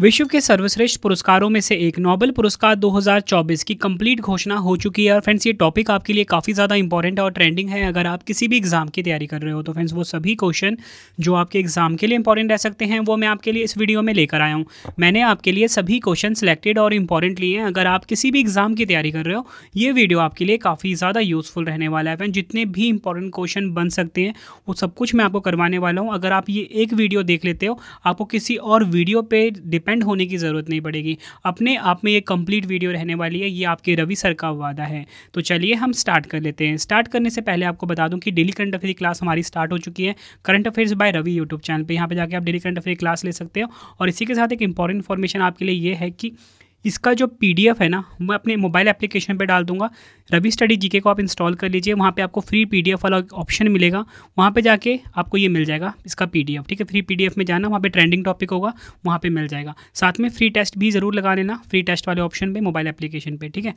विश्व के सर्वश्रेष्ठ पुरस्कारों में से एक नोबेल पुरस्कार 2024 की कंप्लीट घोषणा हो चुकी है और फ्रेंड्स ये टॉपिक आपके लिए काफ़ी ज़्यादा इंपॉर्टेंट है और ट्रेंडिंग है अगर आप किसी भी एग्ज़ाम की तैयारी कर रहे हो तो फ्रेंड्स वो सभी क्वेश्चन जो आपके एग्ज़ाम के लिए इंपॉर्टेंट रह सकते हैं वो मैं आपके लिए इस वीडियो में लेकर आया हूँ मैंने आपके लिए सभी क्वेश्चन सेलेक्टेड और इंपॉर्टेंट लिए हैं अगर आप किसी भी एग्ज़ाम की तैयारी कर रहे हो ये वीडियो आपके लिए काफ़ी ज़्यादा यूज़फुल रहने वाला है फ्रेंड जितने भी इंपॉर्टेंट क्वेश्चन बन सकते हैं वो सब कुछ मैं आपको करवाने वाला हूँ अगर आप ये एक वीडियो देख लेते हो आपको किसी और वीडियो पर डिपेंड डिपेंड होने की ज़रूरत नहीं पड़ेगी अपने आप में ये कंप्लीट वीडियो रहने वाली है ये आपके रवि सर का वादा है तो चलिए हम स्टार्ट कर लेते हैं स्टार्ट करने से पहले आपको बता दूँ कि डेली करंट अफेयर क्लास हमारी स्टार्ट हो चुकी है current affairs by Ravi YouTube channel पर यहाँ पर जाकर आप डेली करंट अफेयर क्लास ले सकते हो और इसी के साथ एक इंपॉर्टेंट इन्फॉर्मेशन आपके लिए ये है कि इसका जो पीडीएफ है ना मैं अपने मोबाइल एप्लीकेशन पे डाल दूंगा रवि स्टडी जीके को आप इंस्टॉल कर लीजिए वहाँ पे आपको फ्री पीडीएफ वाला ऑप्शन मिलेगा वहाँ पे जाके आपको ये मिल जाएगा इसका पीडीएफ ठीक है फ्री पीडीएफ में जाना वहाँ पे ट्रेंडिंग टॉपिक होगा वहाँ पे मिल जाएगा साथ में फ्री टेस्ट भी ज़रूर लगा लेना फ्री टेस्ट वाले ऑप्शन पर मोबाइल एप्लीकेशन पर ठीक है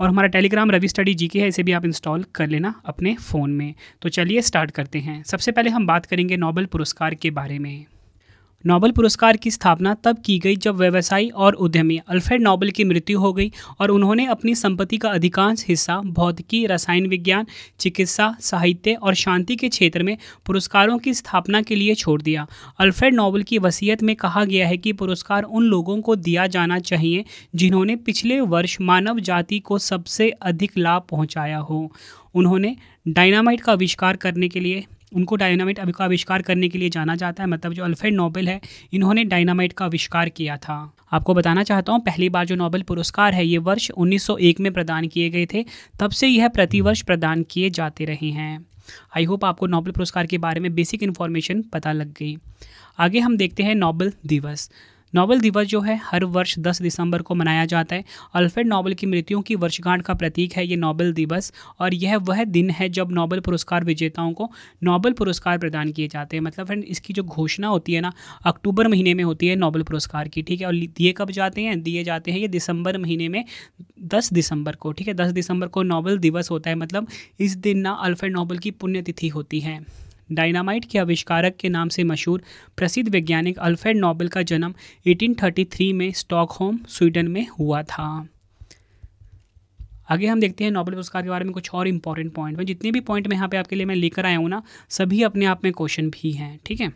और हमारा टेलीग्राम रवि स्टडी जी के है इसे भी आप इंस्टॉल कर लेना अपने फ़ोन में तो चलिए स्टार्ट करते हैं सबसे पहले हम बात करेंगे नोबल पुरस्कार के बारे में नोबल पुरस्कार की स्थापना तब की गई जब व्यवसायी और उद्यमी अल्फ्रेड नोबल की मृत्यु हो गई और उन्होंने अपनी संपत्ति का अधिकांश हिस्सा भौतिकी रसायन विज्ञान चिकित्सा साहित्य और शांति के क्षेत्र में पुरस्कारों की स्थापना के लिए छोड़ दिया अल्फ्रेड नोबल की वसीयत में कहा गया है कि पुरस्कार उन लोगों को दिया जाना चाहिए जिन्होंने पिछले वर्ष मानव जाति को सबसे अधिक लाभ पहुँचाया हो उन्होंने डायनामाइट का आविष्कार करने के लिए उनको डायनामाइट का आविष्कार करने के लिए जाना जाता है मतलब जो अल्फ्रेड नोबेल है इन्होंने डायनामाइट का आविष्कार किया था आपको बताना चाहता हूँ पहली बार जो नोबेल पुरस्कार है ये वर्ष 1901 में प्रदान किए गए थे तब से यह प्रतिवर्ष प्रदान किए जाते रहे हैं आई होप आपको नोबेल पुरस्कार के बारे में बेसिक इन्फॉर्मेशन पता लग गई आगे हम देखते हैं नोबेल दिवस नोबल दिवस जो है हर वर्ष 10 दिसंबर को मनाया जाता है अल्फ्रेड नोबल की मृत्यु की वर्षगांठ का प्रतीक है ये नोबल दिवस और यह वह दिन है जब नोबल पुरस्कार विजेताओं को नोबल पुरस्कार प्रदान किए जाते हैं मतलब फ्रेंड इसकी जो घोषणा होती है ना अक्टूबर महीने में होती है नोबल पुरस्कार की ठीक है और दिए कब जाते हैं दिए जाते हैं ये दिसंबर महीने में दस दिसंबर को ठीक है दस दिसंबर को नोबल दिवस होता है मतलब इस दिन ना अल्फ्रेड नोबल की पुण्यतिथि होती है डायनामाइट के आविष्कारक के नाम से मशहूर प्रसिद्ध वैज्ञानिक अल्फ्रेड नोबेल का जन्म 1833 में स्टॉकहोम स्वीडन में हुआ था आगे हम देखते हैं नोबेल पुरस्कार के बारे में कुछ और इंपॉर्टेंट पॉइंट जितने भी पॉइंट में यहाँ पे आपके लिए मैं लेकर आया हूँ ना सभी अपने आप में क्वेश्चन भी हैं ठीक है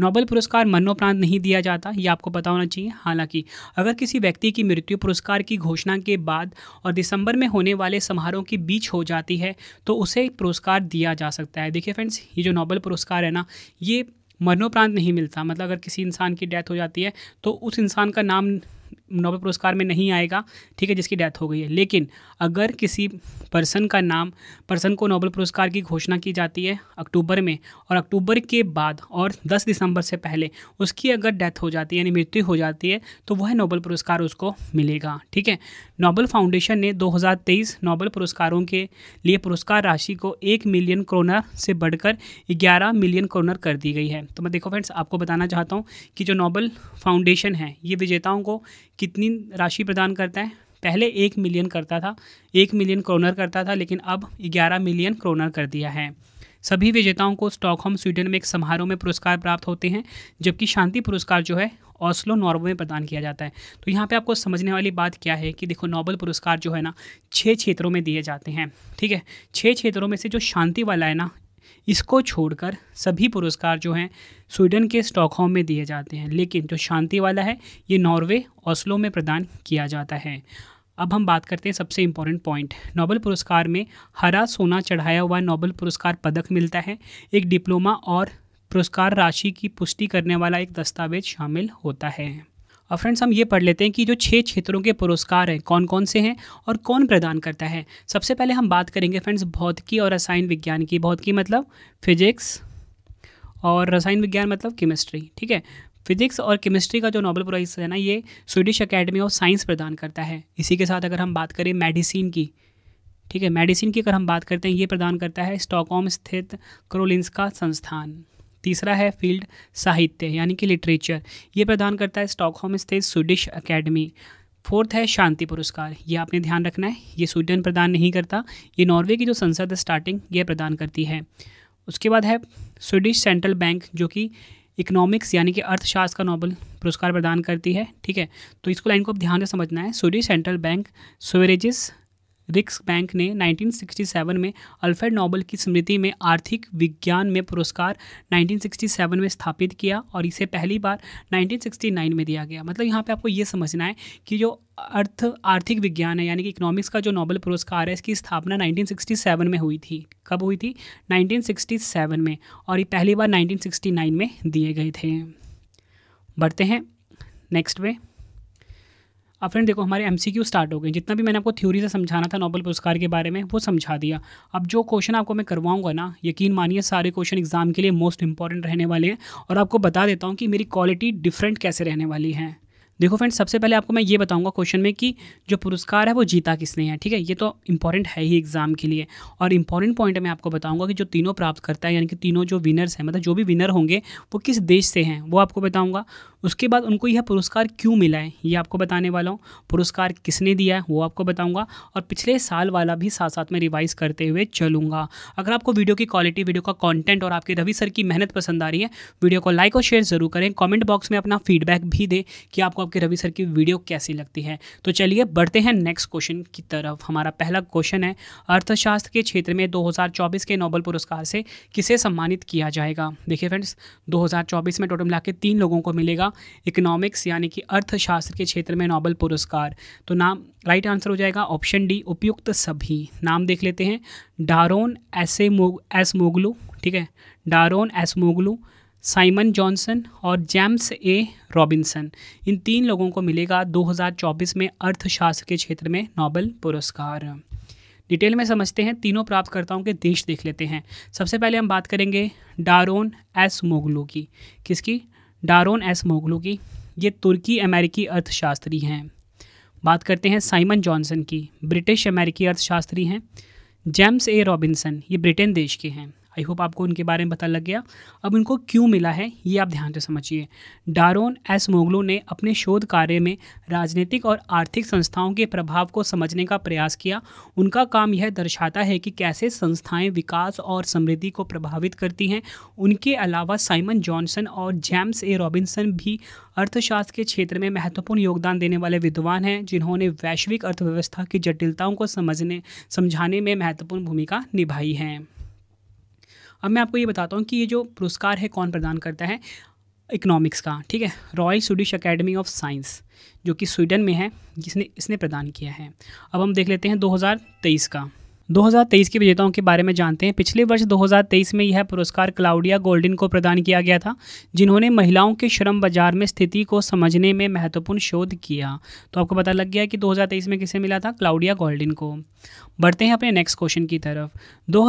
नोबेल पुरस्कार मरणोपरांत नहीं दिया जाता ये आपको पता होना चाहिए हालांकि अगर किसी व्यक्ति की मृत्यु पुरस्कार की घोषणा के बाद और दिसंबर में होने वाले समारोह के बीच हो जाती है तो उसे पुरस्कार दिया जा सकता है देखिए फ्रेंड्स ये जो नोबेल पुरस्कार है ना ये मरणोपरांत नहीं मिलता मतलब अगर किसी इंसान की डेथ हो जाती है तो उस इंसान का नाम नोबेल पुरस्कार में नहीं आएगा ठीक है जिसकी डेथ हो गई है लेकिन अगर किसी पर्सन का नाम पर्सन को नोबेल पुरस्कार की घोषणा की जाती है अक्टूबर में और अक्टूबर के बाद और 10 दिसंबर से पहले उसकी अगर डेथ हो जाती है यानी मृत्यु हो जाती है तो वह नोबेल पुरस्कार उसको मिलेगा ठीक है नोबेल फाउंडेशन ने दो नोबेल पुरस्कारों के लिए पुरस्कार राशि को एक मिलियन क्रोनर से बढ़कर ग्यारह मिलियन क्रोनर कर दी गई है तो मैं देखो फ्रेंड्स आपको बताना चाहता हूँ कि जो नोबल फाउंडेशन है ये विजेताओं को कितनी राशि प्रदान करता है पहले एक मिलियन करता था एक मिलियन क्रोनर करता था लेकिन अब ग्यारह मिलियन क्रोनर कर दिया है सभी विजेताओं को स्टॉकहोम स्वीडन में एक समारोह में पुरस्कार प्राप्त होते हैं जबकि शांति पुरस्कार जो है ऑस्लो नॉर्वे में प्रदान किया जाता है तो यहाँ पे आपको समझने वाली बात क्या है कि देखो नोबल पुरस्कार जो है ना छः क्षेत्रों में दिए जाते हैं ठीक है छः क्षेत्रों में से जो शांति वाला है ना इसको छोड़कर सभी पुरस्कार जो हैं स्वीडन के स्टॉकहोम में दिए जाते हैं लेकिन जो शांति वाला है ये नॉर्वे ओस्लो में प्रदान किया जाता है अब हम बात करते हैं सबसे इम्पोर्टेंट पॉइंट नोबल पुरस्कार में हरा सोना चढ़ाया हुआ नोबल पुरस्कार पदक मिलता है एक डिप्लोमा और पुरस्कार राशि की पुष्टि करने वाला एक दस्तावेज शामिल होता है अब फ्रेंड्स हम ये पढ़ लेते हैं कि जो छः क्षेत्रों के पुरस्कार हैं कौन कौन से हैं और कौन प्रदान करता है सबसे पहले हम बात करेंगे फ्रेंड्स भौतिकी और रसायन विज्ञान की भौतिकी मतलब फिजिक्स और रसायन विज्ञान मतलब केमिस्ट्री ठीक है फिजिक्स और केमिस्ट्री का जो नोबेल प्राइज़ है ना ये स्वीडिश अकेडमी ऑफ साइंस प्रदान करता है इसी के साथ अगर हम बात करें मेडिसिन की ठीक है मेडिसिन की अगर हम बात करते हैं ये प्रदान करता है स्टॉकहोम स्थित क्रोलिंस का संस्थान तीसरा है फील्ड साहित्य यानी कि लिटरेचर ये प्रदान करता है स्टॉकहोम स्थित स्वीडिश अकेडमी फोर्थ है शांति पुरस्कार ये आपने ध्यान रखना है ये स्वीडन प्रदान नहीं करता ये नॉर्वे की जो संसद है स्टार्टिंग ये प्रदान करती है उसके बाद है स्वीडिश सेंट्रल बैंक जो कि इकोनॉमिक्स यानी कि अर्थशास्त्र का नोबल पुरस्कार प्रदान करती है ठीक है तो इसको लाइन को आप ध्यान से समझना है स्वीडिश सेंट्रल बैंक सोवेरेजिस रिक्स बैंक ने 1967 में अल्फ्रेड नोबल की स्मृति में आर्थिक विज्ञान में पुरस्कार 1967 में स्थापित किया और इसे पहली बार 1969 में दिया गया मतलब यहाँ पे आपको ये समझना है कि जो अर्थ आर्थिक विज्ञान है यानी कि इकोनॉमिक्स का जो नोबल पुरस्कार है इसकी स्थापना 1967 में हुई थी कब हुई थी 1967 में और ये पहली बार 1969 में दिए गए थे बढ़ते हैं नेक्स्ट में अब फ्रेंड देखो हमारे एम स्टार्ट हो गए जितना भी मैंने आपको थ्योरी से समझाना था नोबल पुरस्कार के बारे में वो समझा दिया अब जो क्वेश्चन आपको मैं करवाऊंगा ना यकीन मानिए सारे क्वेश्चन एग्जाम के लिए मोस्ट इंपॉर्टेंट रहने वाले हैं और आपको बता देता हूँ कि मेरी क्वालिटी डिफरेंट कैसे रहने वाली है देखो फ्रेंड्स सबसे पहले आपको मैं ये बताऊंगा क्वेश्चन में कि जो पुरस्कार है वो जीता किसने है ठीक है ये तो इंपॉर्टेंट है ही एग्जाम के लिए और इंपॉर्टेंट पॉइंट मैं आपको बताऊंगा कि जो तीनों प्राप्त करता है यानी कि तीनों जो विनर्स हैं मतलब जो भी विनर होंगे वो किस देश से हैं वो आपको बताऊँगा उसके बाद उनको यह पुरस्कार क्यों मिला है ये आपको बताने वाला हूँ पुरस्कार किसने दिया है वो आपको बताऊँगा और पिछले साल वाला भी साथ साथ में रिवाइज़ करते हुए चलूँगा अगर आपको वीडियो की क्वालिटी वीडियो का कॉन्टेंट और आपके रवि सर की मेहनत पसंद आ रही है वीडियो को लाइक और शेयर ज़रूर करें कॉमेंट बॉक्स में अपना फीडबैक भी दें कि आपको कि रवि सर की वीडियो कैसी लगती है तो चलिए बढ़ते हैं नेक्स्ट क्वेश्चन की तरफ हमारा पहला क्वेश्चन है अर्थशास्त्र के क्षेत्र में 2024 के नोबल पुरस्कार से किसे सम्मानित किया जाएगा देखिए फ्रेंड्स 2024 में टोटल मिला के तीन लोगों को मिलेगा इकोनॉमिक्स यानी कि अर्थशास्त्र के क्षेत्र में नोबल पुरस्कार तो नाम राइट आंसर हो जाएगा ऑप्शन डी उपयुक्त सभी नाम देख लेते हैं डारोन एसे मोग एस मोगलू ठीक है Daron Acemoglu Simon Johnson और जेम्स ए रॉबिन्सन इन तीन लोगों को मिलेगा 2024 में अर्थशास्त्र के क्षेत्र में नोबल पुरस्कार डिटेल में समझते हैं तीनों प्राप्तकर्ताओं के देश देख लेते हैं सबसे पहले हम बात करेंगे डारोन एस मोगलू की किसकी डारोन एस मोगलू की ये तुर्की अमेरिकी अर्थशास्त्री हैं बात करते हैं साइमन जॉनसन की ब्रिटिश अमेरिकी अर्थशास्त्री हैं जेम्स ए रॉबिन्सन ये ब्रिटेन देश के हैं आई होप आपको उनके बारे में पता लग गया अब इनको क्यों मिला है ये आप ध्यान से समझिए डारोन एस मोगलो ने अपने शोध कार्य में राजनीतिक और आर्थिक संस्थाओं के प्रभाव को समझने का प्रयास किया उनका काम यह दर्शाता है कि कैसे संस्थाएं विकास और समृद्धि को प्रभावित करती हैं उनके अलावा साइमन जॉनसन और जेम्स ए रॉबिन्सन भी अर्थशास्त्र के क्षेत्र में महत्वपूर्ण योगदान देने वाले विद्वान हैं जिन्होंने वैश्विक अर्थव्यवस्था की जटिलताओं को समझने समझाने में महत्वपूर्ण भूमिका निभाई है अब मैं आपको ये बताता हूँ कि ये जो पुरस्कार है कौन प्रदान करता है इकोनॉमिक्स का ठीक है Royal Swedish Academy of Science जो कि स्वीडन में है जिसने इसने प्रदान किया है अब हम देख लेते हैं 2023 का 2023 के विजेताओं के बारे में जानते हैं पिछले वर्ष 2023 में यह पुरस्कार क्लाउडिया गोल्डन को प्रदान किया गया था जिन्होंने महिलाओं के श्रम बाजार में स्थिति को समझने में महत्वपूर्ण शोध किया तो आपको पता लग गया कि 2023 में किसे मिला था क्लाउडिया गोल्डन को बढ़ते हैं अपने नेक्स्ट क्वेश्चन की तरफ दो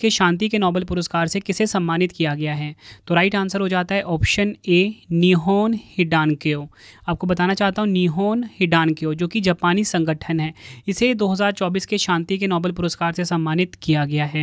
के शांति के नोबल पुरस्कार से किसे सम्मानित किया गया है तो राइट आंसर हो जाता है ऑप्शन ए निहोन हिडानक्यो आपको बताना चाहता हूँ निहोन हिडानक्यो जो कि जापानी संगठन है इसे दो के शांति के नोबल पुरस्कार पुरस्कार से सम्मानित किया गया है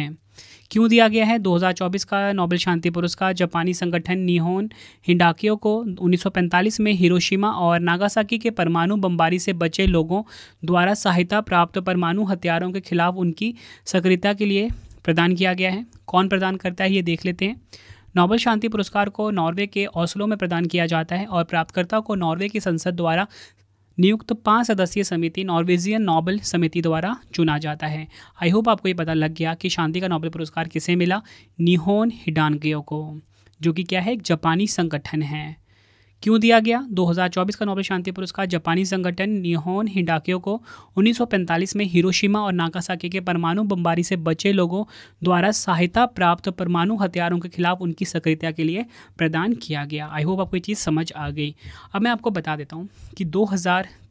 क्यों दिया गया है 2024 का नोबेल शांति पुरस्कार जापानी संगठन निहोन हिंडाकियो को 1945 में हिरोशिमा और नागासाकी के परमाणु बमबारी से बचे लोगों द्वारा सहायता प्राप्त परमाणु हथियारों के खिलाफ उनकी सक्रियता के लिए प्रदान किया गया है कौन प्रदान करता है ये देख लेते हैं नोबेल शांति पुरस्कार को नॉर्वे के ओसलो में प्रदान किया जाता है और प्राप्तकर्ता को नॉर्वे की संसद द्वारा नियुक्त पाँच सदस्यीय समिति नॉर्वेजियन नोबेल समिति द्वारा चुना जाता है आई होप आपको ये पता लग गया कि शांति का नोबेल पुरस्कार किसे मिला निहोन हिडानगे को जो कि क्या है एक जापानी संगठन है क्यों दिया गया 2024 का नोबेल शांति पुरस्कार जापानी संगठन निहोन हिंडाकियो को 1945 में हिरोशिमा और नाकासाकी के परमाणु बमबारी से बचे लोगों द्वारा सहायता प्राप्त परमाणु हथियारों के खिलाफ उनकी सक्रियता के लिए प्रदान किया गया आई होप आपको ये चीज़ समझ आ गई अब मैं आपको बता देता हूँ कि दो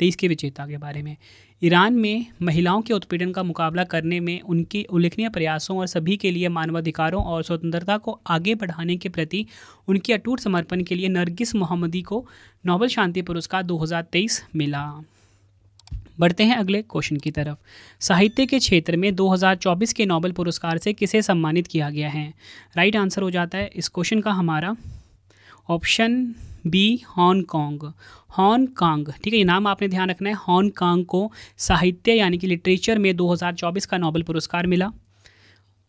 के विजेता के बारे में ईरान में महिलाओं के उत्पीड़न का मुकाबला करने में उनके उल्लेखनीय प्रयासों और सभी के लिए मानवाधिकारों और स्वतंत्रता को आगे बढ़ाने के प्रति उनके अटूट समर्पण के लिए नरगिस मोहम्मदी को नोबल शांति पुरस्कार 2023 मिला बढ़ते हैं अगले क्वेश्चन की तरफ साहित्य के क्षेत्र में 2024 के नोबल पुरस्कार से किसे सम्मानित किया गया है राइट आंसर हो जाता है इस क्वेश्चन का हमारा ऑप्शन बी हांगकॉन्ग हांगकॉन्ग ठीक है ये नाम आपने ध्यान रखना है हांगकॉन्ग को साहित्य यानी कि लिटरेचर में 2024 का नोबेल पुरस्कार मिला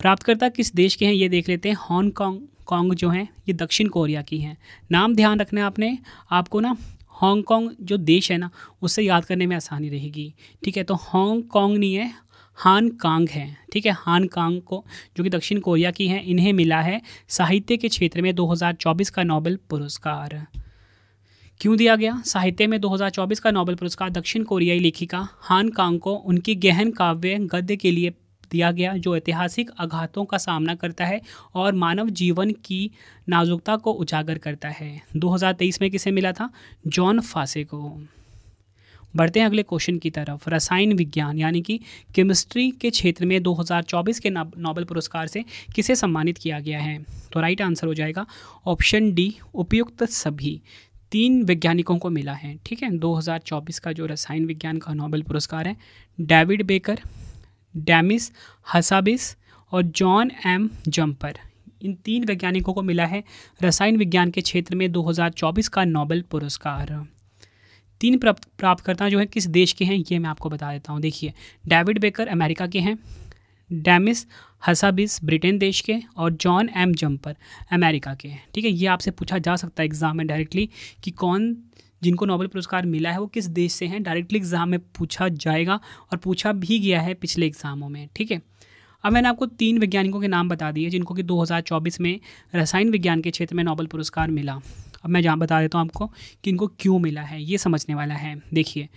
प्राप्तकर्ता किस देश के हैं ये देख लेते हैं हांगकॉन्ग कॉन्ग जो हैं ये दक्षिण कोरिया की हैं नाम ध्यान रखना है आपने आपको ना हांगकॉन्ग जो देश है ना उससे याद करने में आसानी रहेगी ठीक है तो हांगकॉन्ग नहीं है हान कांग है ठीक है हान कांग को जो कि दक्षिण कोरिया की हैं इन्हें मिला है साहित्य के क्षेत्र में 2024 का नोबेल पुरस्कार क्यों दिया गया साहित्य में 2024 का नोबेल पुरस्कार दक्षिण कोरियाई लेखिका हान कांग को उनकी गहन काव्य गद्य के लिए दिया गया जो ऐतिहासिक आघातों का सामना करता है और मानव जीवन की नाजुकता को उजागर करता है 2023 में किसे मिला था जॉन फासे को बढ़ते हैं अगले क्वेश्चन की तरफ रसायन विज्ञान यानी कि केमिस्ट्री के क्षेत्र में 2024 के नोबेल पुरस्कार से किसे सम्मानित किया गया है तो राइट आंसर हो जाएगा ऑप्शन डी उपयुक्त सभी तीन वैज्ञानिकों को मिला है ठीक है 2024 का जो रसायन विज्ञान का नोबेल पुरस्कार है डेविड बेकर डैमिस हसाबिस और जॉन एम जम्पर इन तीन वैज्ञानिकों को मिला है रसायन विज्ञान के क्षेत्र में 2024 का नोबेल पुरस्कार तीन प्राप्त प्राप्तकर्ता जो है किस देश के हैं ये मैं आपको बता देता हूँ देखिए डेविड बेकर अमेरिका के हैं डैमिस हसाबिस ब्रिटेन देश के और जॉन एम जम्पर अमेरिका के हैं ठीक है ये आपसे पूछा जा सकता है एग्ज़ाम में डायरेक्टली कि कौन जिनको नोबेल पुरस्कार मिला है वो किस देश से हैं डायरेक्टली एग्ज़ाम में पूछा जाएगा और पूछा भी गया है पिछले एग्ज़ामों में ठीक है अब मैंने आपको तीन वैज्ञानिकों के नाम बता दिए जिनको कि 2024 में रसायन विज्ञान के क्षेत्र में नोबेल पुरस्कार मिला अब मैं जहाँ बता देता हूँ आपको कि इनको क्यों मिला है ये समझने वाला है देखिए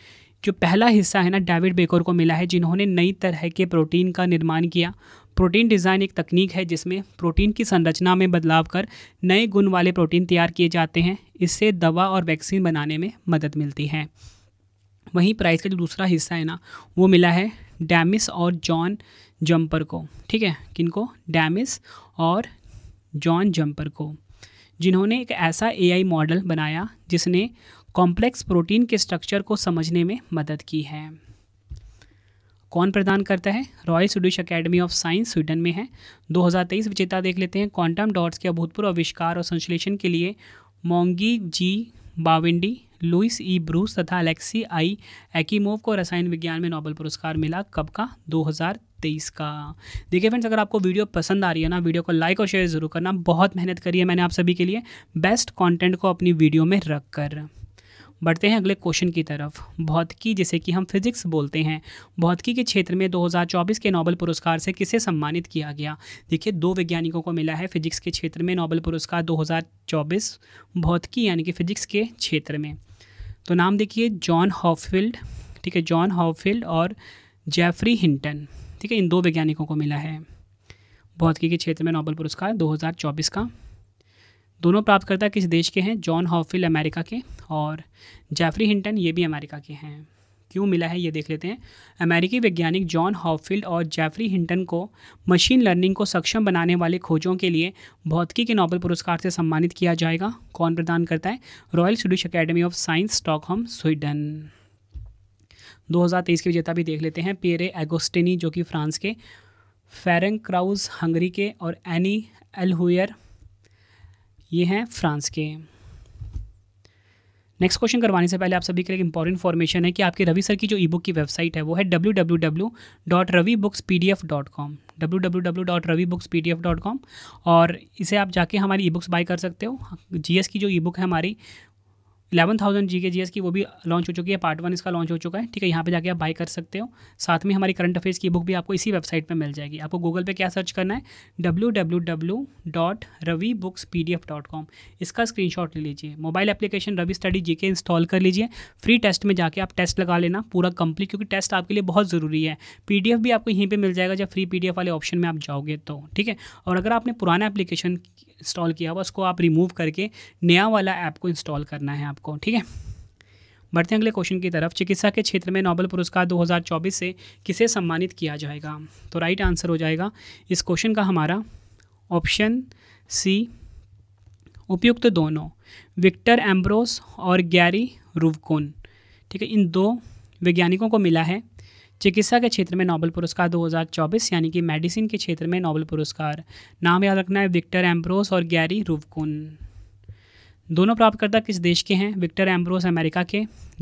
जो पहला हिस्सा है ना डेविड बेकर को मिला है जिन्होंने नई तरह के प्रोटीन का निर्माण किया प्रोटीन डिज़ाइन एक तकनीक है जिसमें प्रोटीन की संरचना में बदलाव कर नए गुण वाले प्रोटीन तैयार किए जाते हैं इससे दवा और वैक्सीन बनाने में मदद मिलती है वहीं प्राइस का जो दूसरा हिस्सा है ना वो मिला है डैमिस और जॉन जम्पर को ठीक है किनको डैमिस और जॉन जम्पर को जिन्होंने एक ऐसा एआई मॉडल बनाया जिसने कॉम्प्लेक्स प्रोटीन के स्ट्रक्चर को समझने में मदद की है कौन प्रदान करता है Royal Swedish Academy of Science Sweden में है 2023 विजेता देख लेते हैं क्वांटम डॉट्स के अभूतपूर्व आविष्कार और संश्लेषण के लिए Moungi G Bawendi Louis E Brus तथा अलेक्सी आई एकीमोव को रसायन विज्ञान में नोबल पुरस्कार मिला कब का 2023 का देखिए फ्रेंड्स अगर आपको वीडियो पसंद आ रही है ना वीडियो को लाइक और शेयर ज़रूर करना बहुत मेहनत करी है मैंने आप सभी के लिए बेस्ट कंटेंट को अपनी वीडियो में रखकर बढ़ते हैं अगले क्वेश्चन की तरफ भौतिकी जिसे कि हम फिजिक्स बोलते हैं भौतिकी के क्षेत्र में 2024 के नोबेल पुरस्कार से किसे सम्मानित किया गया देखिए दो वैज्ञानिकों को मिला है फिजिक्स के क्षेत्र में नोबेल पुरस्कार 2024 भौतिकी यानी कि फिजिक्स के क्षेत्र में तो नाम देखिए जॉन हॉफील्ड ठीक है जॉन हॉफील्ड और जेफरी हिंटन ठीक है इन दो वैज्ञानिकों को मिला है भौतिकी के क्षेत्र में नोबल पुरस्कार दो का दोनों प्राप्तकर्ता किस देश के हैं जॉन हॉफिल अमेरिका के और जैफरी हिंटन ये भी अमेरिका के हैं क्यों मिला है ये देख लेते हैं अमेरिकी वैज्ञानिक जॉन हॉफिल्ड और जेफरी हिंटन को मशीन लर्निंग को सक्षम बनाने वाले खोजों के लिए भौतिकी के नोबेल पुरस्कार से सम्मानित किया जाएगा कौन प्रदान करता है Royal Swedish Academy of Science Stockholm Sweden 2023 के विजेता भी देख लेते हैं पेरे एगोस्टिनी जो कि फ्रांस के फेरेंग क्राउज हंगरी के और एनी एलहुयर ये हैं फ्रांस के नेक्स्ट क्वेश्चन करवाने से पहले आप सभी के लिए इंपॉर्टेंट इन्फॉर्मेशन है कि आपके रवि सर की जो ई बुक की वेबसाइट है वो है W W W dot Ravi books P D F dot com W W W dot Ravi books P D F dot com और इसे आप जाके हमारी ई बुक्स बाई कर सकते हो जी हाँ, एस की जो ई बुक है हमारी इलेवन थाउजेंड जी के जी एस की वो भी लॉन्च हो चुकी है पार्ट वन इसका लॉन्च हो चुका है ठीक है यहाँ पे जाके आप बाय कर सकते हो साथ में हमारी करंट अफेयर्स की बुक भी आपको इसी वेबसाइट पर मिल जाएगी आपको गूगल पे क्या सर्च करना है W W W dot Ravi books P D F dot com इसका स्क्रीन शॉट ले लीजिए mobile application Ravi study G K install कर लीजिए फ्री टेस्ट में जाके आप टेस्ट लगा लेना पूरा कंप्लीट क्योंकि टेस्ट आपके लिए बहुत ज़रूरी है पी डी एफ भी आपको यहीं पर मिल जाएगा जब फ्री पी डी एफ वाले ऑप्शन में आप जाओगे तो ठीक है और अगर आपने पुराना एप्लीकेशन इंस्टॉल किया हुआ उसको आप रिमूव करके नया वाला ऐप को इंस्टॉल करना है आपको ठीक है बढ़ते हैं अगले क्वेश्चन की तरफ चिकित्सा के क्षेत्र में नोबल पुरस्कार 2024 से किसे सम्मानित किया जाएगा तो राइट आंसर हो जाएगा इस क्वेश्चन का हमारा ऑप्शन सी उपयुक्त दोनों विक्टर एम्ब्रोस और गैरी रूवकोन ठीक है इन दो वैज्ञानिकों को मिला है चिकित्सा के क्षेत्र में नोबल पुरस्कार 2024 यानी कि मेडिसिन के क्षेत्र में नोबल पुरस्कार नाम याद रखना है विक्टर एम्ब्रोस और गैरी रूवकुन दोनों प्राप्तकर्ता किस देश के हैं विक्टर एम्ब्रोस अमेरिका के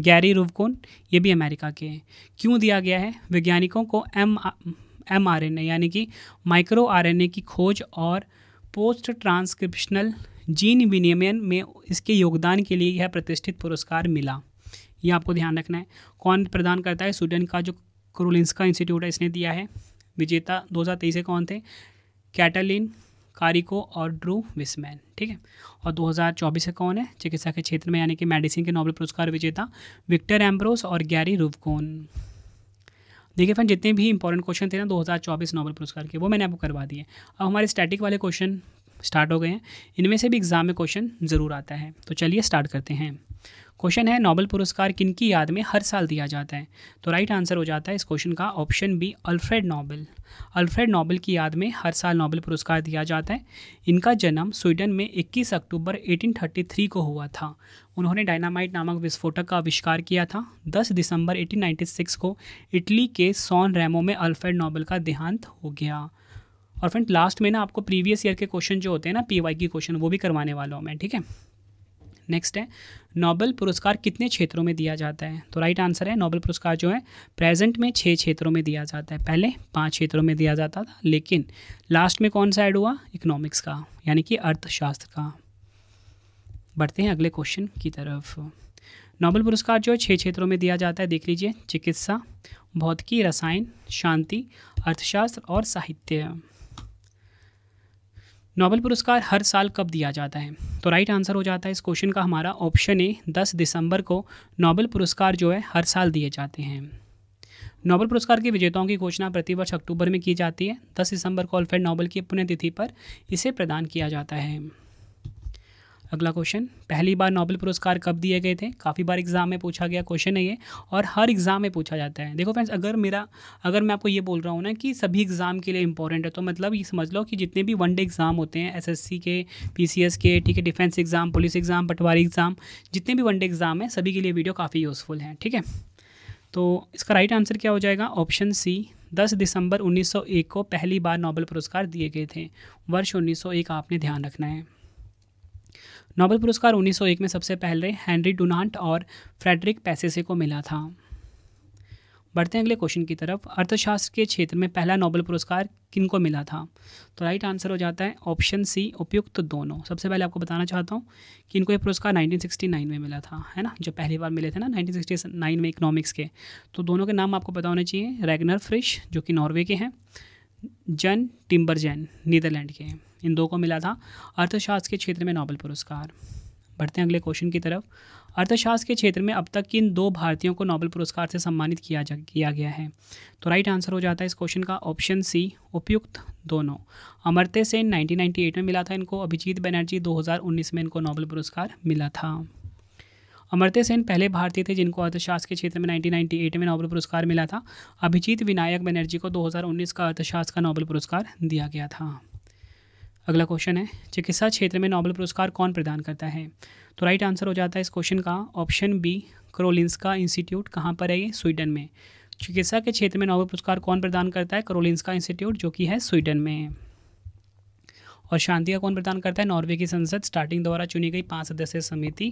गैरी रूवकुन ये भी अमेरिका के हैं क्यों दिया गया है वैज्ञानिकों को M M R N A यानी कि माइक्रो आर एन ए की खोज और पोस्ट ट्रांसक्रिप्शनल जीन विनियमन में इसके योगदान के लिए यह प्रतिष्ठित पुरस्कार मिला ये आपको ध्यान रखना है कौन प्रदान करता है स्वीडन का जो क्रोलिंस्का इंस्टीट्यूट है इसने दिया है विजेता दो हज़ार तेईस कौन थे कैटलिन कारिको और ड्रू विस्मैन ठीक है और 2024 से कौन है चिकित्सा के क्षेत्र में यानी कि मेडिसिन के नोबेल पुरस्कार विजेता विक्टर एम्ब्रोस और गैरी रूवकोन देखिए फ्रेंड जितने भी इंपॉर्टेंट क्वेश्चन थे ना 2024 नोबेल पुरस्कार के वो मैंने आपको करवा दिए अब हमारे स्टैटिक वाले क्वेश्चन स्टार्ट हो गए हैं इनमें से भी एग्जाम में क्वेश्चन ज़रूर आता है तो चलिए स्टार्ट करते हैं क्वेश्चन है नोबल पुरस्कार किन की याद में हर साल दिया जाता है तो राइट आंसर हो जाता है इस क्वेश्चन का option B Alfred Nobel Alfred Nobel की याद में हर साल नोबल पुरस्कार दिया जाता है इनका जन्म स्वीडन में 21 अक्टूबर 1833 को हुआ था उन्होंने डायनामाइट नामक विस्फोटक का आविष्कार किया था 10 दिसंबर 1896 को इटली के सॉन रेमो में अल्फ्रेड नोबल का देहांत हो गया और फ्रेंड लास्ट में ना आपको प्रीवियस ईयर के क्वेश्चन जो होते हैं ना पी के क्वेश्चन वो भी करवाने वाला हूँ मैं ठीक है नेक्स्ट है नोबेल पुरस्कार कितने क्षेत्रों में दिया जाता है तो राइट आंसर है नोबेल पुरस्कार जो है प्रेजेंट में छः क्षेत्रों में दिया जाता है पहले पाँच क्षेत्रों में दिया जाता था लेकिन लास्ट में कौन सा ऐड हुआ इकोनॉमिक्स का यानी कि अर्थशास्त्र का बढ़ते हैं अगले क्वेश्चन की तरफ नोबेल पुरस्कार जो है छः क्षेत्रों में दिया जाता है देख लीजिए चिकित्सा भौतिकी रसायन शांति अर्थशास्त्र और साहित्य नोबेल पुरस्कार हर साल कब दिया जाता है तो राइट आंसर हो जाता है इस क्वेश्चन का हमारा ऑप्शन ए दस दिसंबर को नोबेल पुरस्कार जो है हर साल दिए जाते हैं नोबेल पुरस्कार के विजेताओं की घोषणा प्रतिवर्ष अक्टूबर में की जाती है दस दिसंबर को अल्फ्रेड नोबेल की पुण्यतिथि पर इसे प्रदान किया जाता है अगला क्वेश्चन पहली बार नोबेल पुरस्कार कब दिए गए थे काफ़ी बार एग्जाम में पूछा गया क्वेश्चन है ये और हर एग्जाम में पूछा जाता है देखो फ्रेंड्स अगर मेरा अगर मैं आपको ये बोल रहा हूँ ना कि सभी एग्ज़ाम के लिए इंपॉर्टेंट है तो मतलब ये समझ लो कि जितने भी वनडे एग्ज़ाम होते हैं एस के पी के ठीक है defence exam police exam patwari exam जितने भी वन डे एग्ज़ाम हैं सभी के लिए वीडियो काफ़ी यूज़फुल हैं ठीक है तो इसका राइट आंसर क्या हो जाएगा ऑप्शन सी दस दिसंबर 1901 को पहली बार नोबेल पुरस्कार दिए गए थे वर्ष 1901 आपने ध्यान रखना है नोबेल पुरस्कार 1901 में सबसे पहले हैंनरी डोनाट और फ्रेडरिक पैसेसे को मिला था बढ़ते हैं अगले क्वेश्चन की तरफ अर्थशास्त्र के क्षेत्र में पहला नोबेल पुरस्कार किन को मिला था तो राइट आंसर हो जाता है ऑप्शन सी उपयुक्त तो दोनों सबसे पहले आपको बताना चाहता हूँ कि इनको ये पुरस्कार 1969 में मिला था है ना जो पहली बार मिले थे ना 1969 में इकोनॉमिक्स के तो दोनों के नाम आपको बताना चाहिए रेगनर फ्रिश जो कि नॉर्वे के हैं जन टिम्बर जैन नीदरलैंड के हैं इन दो को मिला था अर्थशास्त्र के क्षेत्र में नोबल पुरस्कार बढ़ते हैं अगले क्वेश्चन की तरफ अर्थशास्त्र के क्षेत्र में अब तक किन दो भारतीयों को नोबल पुरस्कार से सम्मानित किया जा किया गया है तो राइट आंसर हो जाता है इस क्वेश्चन का ऑप्शन सी उपयुक्त दोनों अमरते सेन 1998 में मिला था इनको अभिजीत बनर्जी 2019 में इनको नोबल पुरस्कार मिला था अमरते सेन पहले भारतीय थे जिनको अर्थशास्त्र के क्षेत्र में 1998 में नोबल पुरस्कार मिला था अभिजीत विनायक बनर्जी को 2019 का अर्थशास्त्र का नोबल पुरस्कार दिया गया था अगला क्वेश्चन है चिकित्सा क्षेत्र में नोबल पुरस्कार कौन प्रदान करता है तो राइट आंसर हो जाता है इस क्वेश्चन का ऑप्शन बी क्रोलिंसका इंस्टीट्यूट कहाँ पर है ये स्वीडन में चिकित्सा के क्षेत्र में नोबल पुरस्कार कौन प्रदान करता है करोलिंसका इंस्टीट्यूट जो कि है स्वीडन में और शांति का कौन प्रदान करता है नॉर्वे की संसद स्टार्टिंग द्वारा चुनी गई पाँच सदस्यीय समिति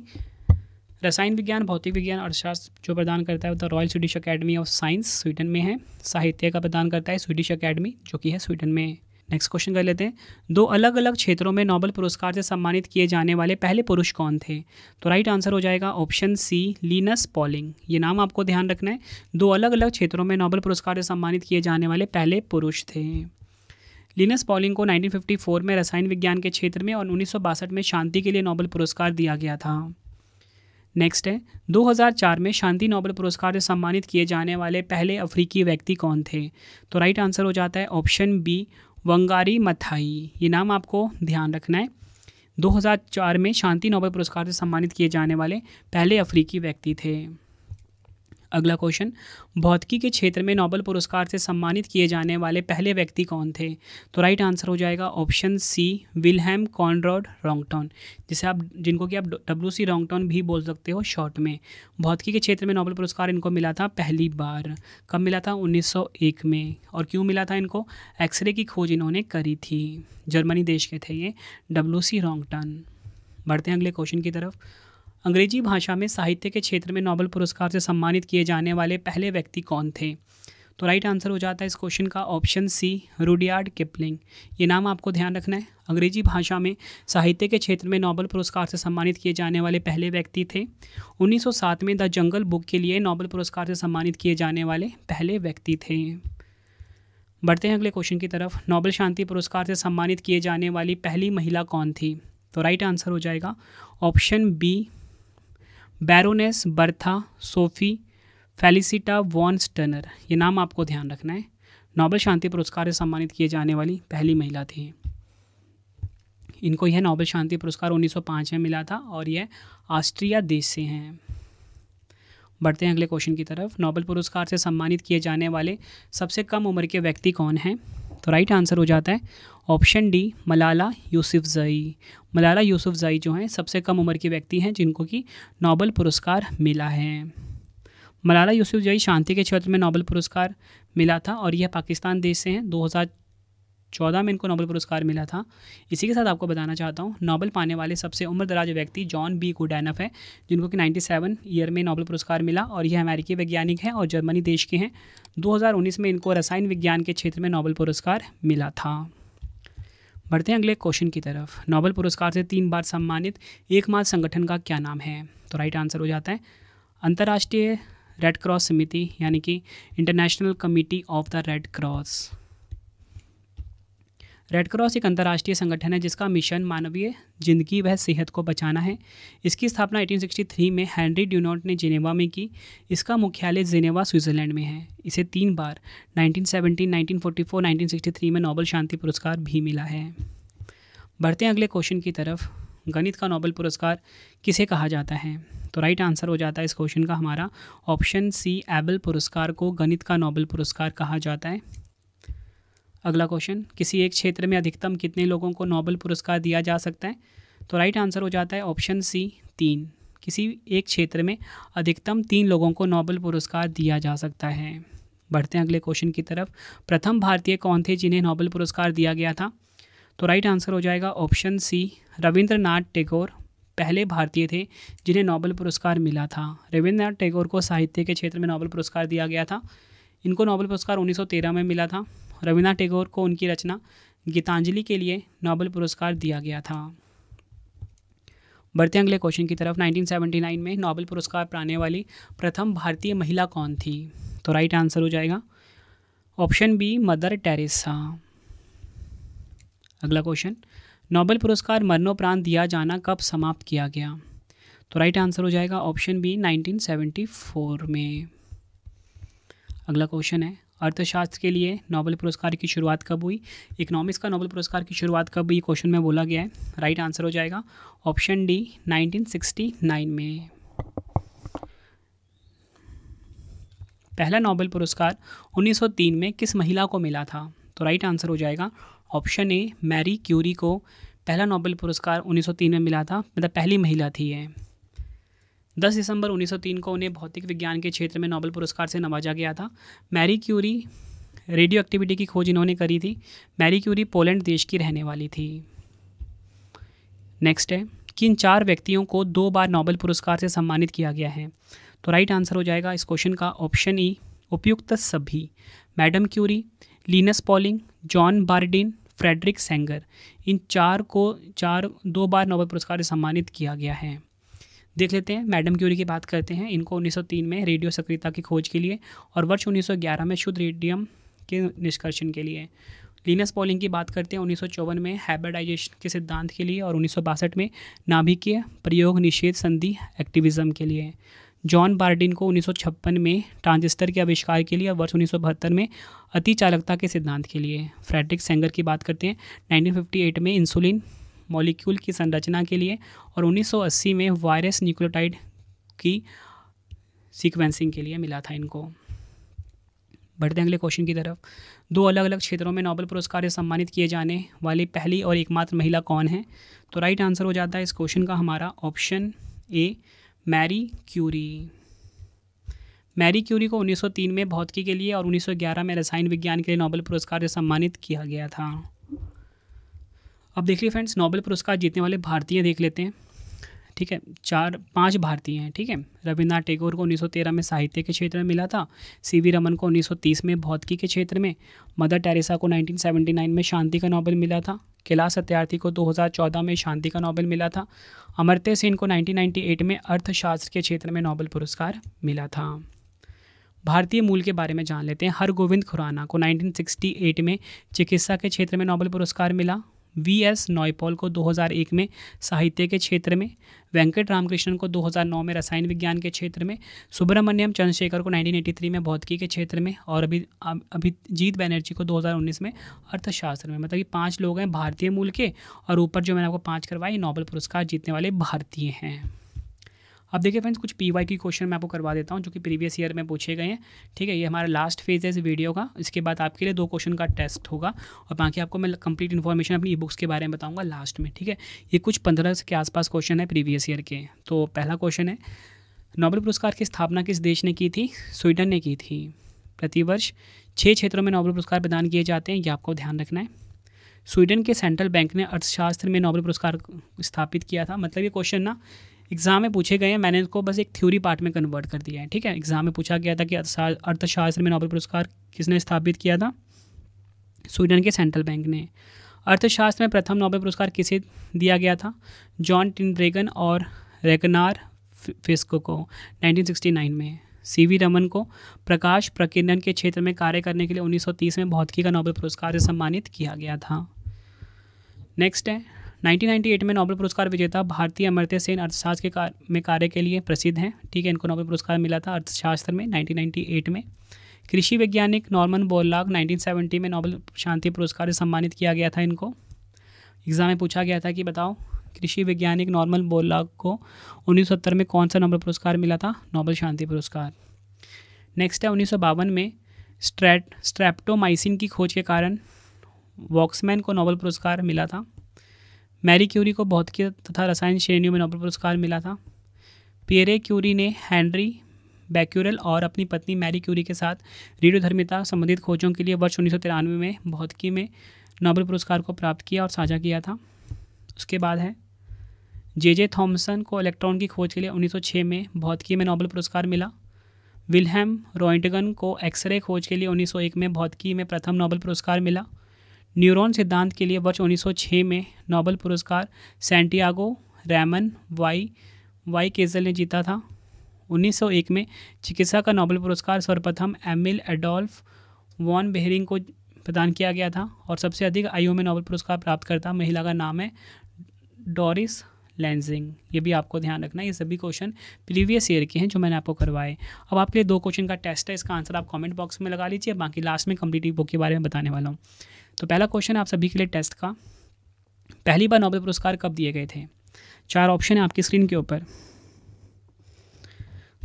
रसायन विज्ञान भौतिक विज्ञान अर्थशास्त्र जो प्रदान करता है the Royal Swedish Academy of Science Sweden में है साहित्य का प्रदान करता है स्वीडिश अकेडमी जो कि है स्वीडन में नेक्स्ट क्वेश्चन कर लेते हैं दो अलग अलग क्षेत्रों में नोबल पुरस्कार से सम्मानित किए जाने वाले पहले पुरुष कौन थे तो राइट आंसर हो जाएगा ऑप्शन सी लीनस पॉलिंग ये नाम आपको ध्यान रखना है दो अलग अलग क्षेत्रों में नोबल पुरस्कार से सम्मानित किए जाने वाले पहले पुरुष थे लीनस पॉलिंग को 1954 में रसायन विज्ञान के क्षेत्र में और उन्नीस में शांति के लिए नोबल पुरस्कार दिया गया था नेक्स्ट है 2004 में शांति नोबल पुरस्कार से सम्मानित किए जाने वाले पहले अफ्रीकी व्यक्ति कौन थे तो राइट आंसर हो जाता है ऑप्शन बी वंगारी मथाई ये नाम आपको ध्यान रखना है 2004 में शांति नोबेल पुरस्कार से सम्मानित किए जाने वाले पहले अफ्रीकी व्यक्ति थे अगला क्वेश्चन भौतिकी के क्षेत्र में नोबल पुरस्कार से सम्मानित किए जाने वाले पहले व्यक्ति कौन थे तो राइट आंसर हो जाएगा option C Wilhelm Conrad Rontgen जिसे आप जिनको कि आप डब्ल्यू सी रॉन्गटन भी बोल सकते हो शॉर्ट में भौतिकी के क्षेत्र में नोबल पुरस्कार इनको मिला था पहली बार कब मिला था एक में और क्यों मिला था इनको एक्सरे की खोज इन्होंने करी थी जर्मनी देश के थे ये डब्ल्यू सी रॉन्गटन बढ़ते हैं अगले क्वेश्चन की तरफ अंग्रेजी भाषा में साहित्य के क्षेत्र में नोबल पुरस्कार से सम्मानित किए जाने वाले पहले व्यक्ति कौन थे तो राइट आंसर हो जाता है इस क्वेश्चन का ऑप्शन सी रूडियार्ड किपलिंग ये नाम आपको ध्यान रखना है अंग्रेजी भाषा में साहित्य के क्षेत्र में नोबल पुरस्कार से सम्मानित किए जाने वाले पहले व्यक्ति थे 1907 में द जंगल बुक के लिए नोबल पुरस्कार से सम्मानित किए जाने वाले पहले व्यक्ति थे बढ़ते हैं अगले क्वेश्चन की तरफ नोबल शांति पुरस्कार से सम्मानित किए जाने वाली पहली महिला कौन थी तो राइट आंसर हो जाएगा option B Baroness Bertha Sophie Felicita von Turner ये नाम आपको ध्यान रखना है नोबल शांति पुरस्कार से सम्मानित किए जाने वाली पहली महिला थी इनको यह नोबल शांति पुरस्कार 1905 में मिला था और यह ऑस्ट्रिया देश से हैं बढ़ते हैं अगले क्वेश्चन की तरफ नोबल पुरस्कार से सम्मानित किए जाने वाले सबसे कम उम्र के व्यक्ति कौन हैं तो राइट आंसर हो जाता है ऑप्शन डी मलाला जई मलाला यूसुफ जई जो हैं सबसे कम उम्र की व्यक्ति हैं जिनको कि नोबल पुरस्कार मिला है मलाला यूसुफ जई शांति के क्षेत्र में नोबल पुरस्कार मिला था और यह पाकिस्तान देश से हैं 2014 में इनको नोबल पुरस्कार मिला था इसी के साथ आपको बताना चाहता हूँ नोबल पाने वाले सबसे उम्रदराज व्यक्ति जॉन बी गुडैनफ है जिनको कि 97 ईयर में नोबल पुरस्कार मिला और ये अमेरिकी वैज्ञानिक हैं और जर्मनी देश के हैं 2019 में इनको रसायन विज्ञान के क्षेत्र में नोबल पुरस्कार मिला था बढ़ते हैं अगले क्वेश्चन की तरफ नोबल पुरस्कार से तीन बार सम्मानित एकमात्र संगठन का क्या नाम है तो राइट आंसर हो जाता है अंतर्राष्ट्रीय रेड क्रॉस समिति यानी कि International Committee of the Red Cross Red Cross एक अंतर्राष्ट्रीय संगठन है जिसका मिशन मानवीय जिंदगी व सेहत को बचाना है इसकी स्थापना 1863 में हैंनरी ड्यूनॉट ने जिनेवा में की इसका मुख्यालय जिनेवा स्विट्जरलैंड में है इसे तीन बार 1917, 1944, 1963 में नोबल शांति पुरस्कार भी मिला है बढ़ते हैं अगले क्वेश्चन की तरफ गणित का नोबल पुरस्कार किसे कहा जाता है तो राइट आंसर हो जाता है इस क्वेश्चन का हमारा ऑप्शन सी एबल पुरस्कार को गणित का नोबल पुरस्कार कहा जाता है अगला क्वेश्चन किसी एक क्षेत्र में अधिकतम कितने लोगों को नोबल पुरस्कार दिया जा सकता है तो राइट आंसर हो जाता है ऑप्शन सी तीन किसी एक क्षेत्र में अधिकतम तीन लोगों को नोबल पुरस्कार दिया जा सकता है बढ़ते हैं अगले क्वेश्चन की तरफ प्रथम भारतीय कौन थे जिन्हें नोबल पुरस्कार दिया गया था तो राइट आंसर हो जाएगा ऑप्शन सी रविंद्रनाथ टैगोर पहले भारतीय थे जिन्हें नोबल पुरस्कार मिला था रविंद्रनाथ टैगोर को साहित्य के क्षेत्र में नोबल पुरस्कार दिया गया था इनको नोबल पुरस्कार 1913 में मिला था रविन्द्रनाथ टैगोर को उनकी रचना गीतांजलि के लिए नोबल पुरस्कार दिया गया था बढ़ते अगले क्वेश्चन की तरफ 1979 में नोबल पुरस्कार पाने वाली प्रथम भारतीय महिला कौन थी तो राइट आंसर हो जाएगा ऑप्शन बी मदर टेरेसा अगला क्वेश्चन नोबल पुरस्कार मरणोपरांत दिया जाना कब समाप्त किया गया तो राइट आंसर हो जाएगा ऑप्शन बी 1974 में अगला क्वेश्चन है अर्थशास्त्र के लिए नोबेल पुरस्कार की शुरुआत कब हुई इकोनॉमिक्स का नोबेल पुरस्कार की शुरुआत कब हुई क्वेश्चन में बोला गया है राइट आंसर हो जाएगा ऑप्शन डी 1969 में पहला नोबेल पुरस्कार 1903 में किस महिला को मिला था तो राइट आंसर हो जाएगा ऑप्शन ए मैरी क्यूरी को पहला नोबेल पुरस्कार 1903 में मिला था मतलब पहली महिला थी है 10 दिसंबर 1903 को उन्हें भौतिक विज्ञान के क्षेत्र में नोबेल पुरस्कार से नवाजा गया था मैरी क्यूरी रेडियो एक्टिविटी की खोज इन्होंने करी थी मैरी क्यूरी पोलैंड देश की रहने वाली थी नेक्स्ट है कि इन चार व्यक्तियों को दो बार नोबेल पुरस्कार से सम्मानित किया गया है तो राइट आंसर हो जाएगा इस क्वेश्चन का ऑप्शन ई उपयुक्त सभी madam Curie Linus Pauling John Bardeen Frederick Sanger इन चार को चार दो बार नोबेल पुरस्कार से सम्मानित किया गया है देख लेते हैं मैडम क्यूरी की बात करते हैं इनको 1903 में रेडियो सक्रियता की खोज के लिए और वर्ष 1911 में शुद्ध रेडियम के निष्कर्षण के लिए लीनस पॉलिंग की बात करते हैं उन्नीस में हैब्रिडाइजेशन के सिद्धांत के लिए और उन्नीस में नाभिकीय प्रयोग निषेध संधि एक्टिविज़म के लिए जॉन बार्डिन को उन्नीस में ट्रांजिस्टर के आविष्कार के लिए और वर्ष उन्नीस में अति चालकता के सिद्धांत के लिए फ्रेडरिक सेंगर की बात करते हैं 1958 में इंसुलिन मॉलिक्यूल की संरचना के लिए और 1980 में वायरस न्यूक्लियोटाइड की सीक्वेंसिंग के लिए मिला था इनको बढ़ते हैं अगले क्वेश्चन की तरफ दो अलग अलग क्षेत्रों में नोबल पुरस्कार से सम्मानित किए जाने वाली पहली और एकमात्र महिला कौन है तो राइट आंसर हो जाता है इस क्वेश्चन का हमारा option A Marie Curie Marie Curie को 1903 में भौतिकी के लिए और 1911 में रसायन विज्ञान के लिए नोबेल पुरस्कार से सम्मानित किया गया था अब देख लीजिए फ्रेंड्स नोबेल पुरस्कार जीतने वाले भारतीय देख लेते हैं ठीक है चार पांच भारतीय हैं ठीक है रविन्द्रनाथ टैगोर को 1913 में साहित्य के क्षेत्र में मिला था सीवी रमन को 1930 में भौतिकी के क्षेत्र में मदर टेरेसा को 1979 में शांति का नोबेल मिला था कैलाश सत्यार्थी को 2014 में शांति का नोबेल मिला था अमर्त्य सेन को 1998 में अर्थशास्त्र के क्षेत्र में नोबेल पुरस्कार मिला था भारतीय मूल के बारे में जान लेते हैं हर गोविंद खुराना को 1968 में चिकित्सा के क्षेत्र में नोबेल पुरस्कार मिला वी एस नॉयपॉल को 2001 में साहित्य के क्षेत्र में वेंकट रामकृष्णन को 2009 में रसायन विज्ञान के क्षेत्र में सुब्रमण्यम चंद्रशेखर को 1983 में भौतिकी के क्षेत्र में और अभी अभिजीत बैनर्जी को 2019 में अर्थशास्त्र में मतलब ये पाँच लोग हैं भारतीय मूल के और ऊपर जो मैंने आपको पाँच करवाए नोबल पुरस्कार जीतने वाले भारतीय हैं अब देखिए फ्रेंड्स कुछ पी वाई की क्वेश्चन मैं आपको करवा देता हूँ जो कि प्रीवियस ईयर में पूछे गए हैं ठीक है ये हमारा लास्ट फेज है इस वीडियो का इसके बाद आपके लिए दो क्वेश्चन का टेस्ट होगा और बाकी आपको मैं कंप्लीट इन्फॉर्मेशन अपनी ई बुक्स के बारे में बताऊँगा लास्ट में ठीक है ये कुछ पंद्रह के आसपास क्वेश्चन है प्रीवियस ईयर के तो पहला क्वेश्चन है नोबेल पुरस्कार की स्थापना किस देश ने की थी स्वीडन ने की थी प्रतिवर्ष छः क्षेत्रों में नोबेल पुरस्कार प्रदान किए जाते हैं ये आपको ध्यान रखना है स्वीडन के सेंट्रल बैंक ने अर्थशास्त्र में नोबेल पुरस्कार स्थापित किया था मतलब ये क्वेश्चन ना एग्ज़ाम में पूछे गए हैं मैंने इसको बस एक थ्योरी पार्ट में कन्वर्ट कर दिया है ठीक है एग्ज़ाम में पूछा गया था कि अर्थशास्त्र में नोबेल पुरस्कार किसने स्थापित किया था स्वीडन के सेंट्रल बैंक ने अर्थशास्त्र में प्रथम नोबेल पुरस्कार किसे दिया गया था जॉन टिन और रेगनार फिस्को को 1969 में सी वी रमन को प्रकाश प्रकीर्णन के क्षेत्र में कार्य करने के लिए 1930 में भौतिकी का नोबेल पुरस्कार से सम्मानित किया गया था नेक्स्ट है 1998 में नोबेल पुरस्कार विजेता भारतीय अमर्त्य सेन अर्थशास्त्र के कार, में कार्य के लिए प्रसिद्ध हैं ठीक है इनको नोबेल पुरस्कार मिला था अर्थशास्त्र में 1998 में कृषि वैज्ञानिक नॉर्मन बोरलाग 1970 में नोबेल शांति पुरस्कार से सम्मानित किया गया था इनको एग्ज़ाम में पूछा गया था कि बताओ कृषि वैज्ञानिक नॉर्मल बोरलाग को उन्नीस में कौन सा नोबल पुरस्कार मिला था नोबल शांति पुरस्कार नेक्स्ट है उन्नीस में स्ट्रेट स्ट्रैप्टोमाइसिन की खोज के कारण वॉक्समैन को नोबल पुरस्कार मिला था मैरी क्यूरी को भौतिकी तथा रसायन श्रेणियों में नोबल पुरस्कार मिला था पियरे क्यूरी ने हैंनरी बैक्यूरल और अपनी पत्नी मैरी क्यूरी के साथ रेडियोधर्मिता संबंधित खोजों के लिए वर्ष उन्नीस में भौतिकी में नोबल पुरस्कार को प्राप्त किया और साझा किया था उसके बाद है जे जे थॉमसन को इलेक्ट्रॉन की खोज के लिए 1906 में भौतिकी में नोबल पुरस्कार मिला विलहम रॉइंटगन को एक्सरे खोज के लिए 1901 में भौतिकी में प्रथम नोबल पुरस्कार मिला न्यूरॉन सिद्धांत के लिए वर्ष 1906 में नोबल पुरस्कार Santiago Ramon y y Cajal ने जीता था 1901 में चिकित्सा का नोबल पुरस्कार सर्वप्रथम एमिल एडोल्फ वॉन बेहरिंग को प्रदान किया गया था और सबसे अधिक आयु में नोबल पुरस्कार प्राप्त करता महिला का नाम है डोरिस लेंजिंग ये भी आपको ध्यान रखना ये सभी क्वेश्चन प्रीवियस ईयर के हैं जो मैंने आपको करवाए अब आपके लिए दो क्वेश्चन का टेस्ट है इसका आंसर आप कमेंट बॉक्स में लगा लीजिए बाकी लास्ट में कंप्लीट बुक के बारे में बताने वाला हूँ तो पहला क्वेश्चन है आप सभी के लिए टेस्ट का पहली बार नोबेल पुरस्कार कब दिए गए थे चार ऑप्शन है आपकी स्क्रीन के ऊपर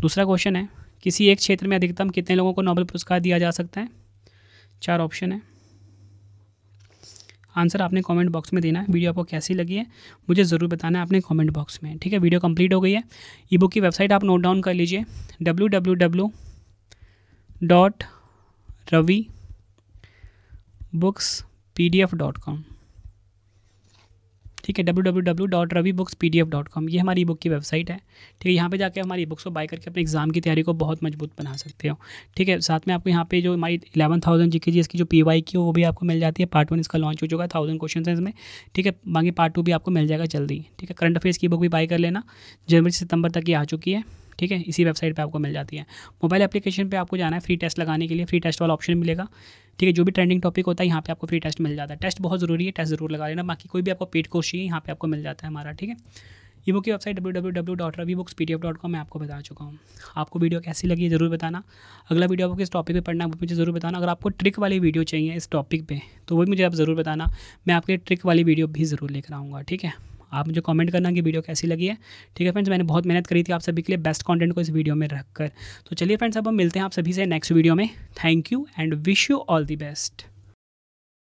दूसरा क्वेश्चन है किसी एक क्षेत्र में अधिकतम कितने लोगों को नोबेल पुरस्कार दिया जा सकता है चार ऑप्शन है आंसर आपने कमेंट बॉक्स में देना है वीडियो आपको कैसी लगी है मुझे ज़रूर बताना है आपने कमेंट बॉक्स में ठीक है वीडियो कंप्लीट हो गई है ई बुक की वेबसाइट आप नोट डाउन कर लीजिए W W W dot Ravi books P D F dot com ठीक है W W W dot Ravi books P D F dot com ये हमारी बुक की वेबसाइट है ठीक है यहाँ पे जाके हमारी बुक्स को बाय करके अपने एग्जाम की तैयारी को बहुत मजबूत बना सकते हो ठीक है साथ में आपको यहाँ पे जो हमारी इलेवन थाउजेंड जी के जी इसकी जो पी वाई की वो भी आपको मिल जाती है पार्ट वन इसका लॉन्च हो चुका है थाउजेंड क्वेश्चन है इसमें ठीक है बाकी पार्ट टू भी आपको मिल जाएगा जल्दी ठीक है करंट अफेयर्स की बुक भी बाय कर लेना जनवरी सितंबर तक ये आ चुकी है ठीक है इसी वेबसाइट पे आपको मिल जाती है मोबाइल एप्लीकेशन पे आपको जाना है फ्री टेस्ट लगाने के लिए फ्री टेस्ट वाला ऑप्शन मिलेगा ठीक है जो भी ट्रेंडिंग टॉपिक होता है यहाँ पे आपको फ्री टेस्ट मिल जाता है टेस्ट बहुत ज़रूरी है टेस्ट ज़रूर लगा लेना बाकी कोई भी आपको पेड कोर्स चाहिए यहाँ पर आपको मिल जाता है हमारा ठीक है ई बुक की website W W W books P F dot com मैं आपको बता चुका हूँ आपको वीडियो कैसी लगी ज़रूर बताना अगला वीडियो आपको किस टॉपिक पे पढ़ना है वो मुझे ज़रूर बताना अगर आपको ट्रिक वाली वीडियो चाहिए इस टॉपिक पे तो वो भी मुझे आप ज़रूर बताना मैं आपके ट्रिक वाली वीडियो भी ज़रूर लेकर आऊँगा ठीक है आप मुझे कमेंट करना कि वीडियो कैसी लगी है ठीक है फ्रेंड्स मैंने बहुत मेहनत करी थी आप सभी के लिए बेस्ट कंटेंट को इस वीडियो में रखकर तो चलिए फ्रेंड्स अब हम मिलते हैं आप सभी से नेक्स्ट वीडियो में thank you and wish you all the best